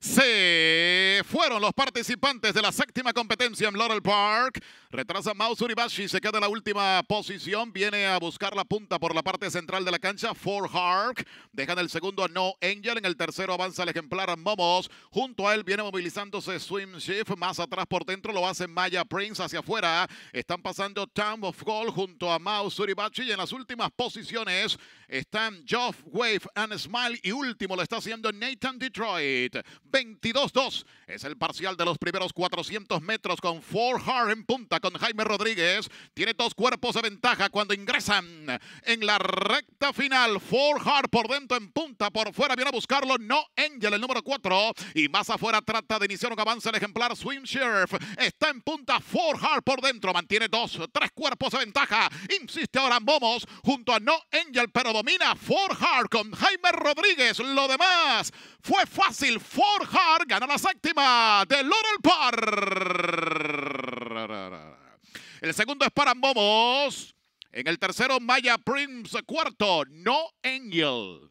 Se fueron los participantes de la séptima competencia en Laurel Park. Retrasa Mao Zuribachi. se queda en la última posición. Viene a buscar la punta por la parte central de la cancha. For Hark. Dejan el segundo a No Angel. En el tercero avanza el ejemplar Momos. Junto a él viene movilizándose Swim Shift. Más atrás por dentro lo hace Maya Prince hacia afuera. Están pasando Town of Gold junto a Mao Suribachi. Y en las últimas posiciones están Joff Wave and Smile. Y último lo está haciendo Nathan Detroit. 22-2 es el parcial de los primeros 400 metros con Four Hark en punta con Jaime Rodríguez. Tiene dos cuerpos de ventaja cuando ingresan en la recta final. Four Hard por dentro en punta, por fuera viene a buscarlo. No Angel, el número cuatro Y más afuera trata de iniciar un avance el ejemplar Swim Sheriff. Está en punta Four Hard por dentro. Mantiene dos, tres cuerpos de ventaja. Insiste ahora Momos junto a No Angel, pero domina Four Hard con Jaime Rodríguez. Lo demás fue fácil. Four Hard gana la séptima de Laurel Park. El segundo es para Momos. En el tercero, Maya Prince. Cuarto, No Angel.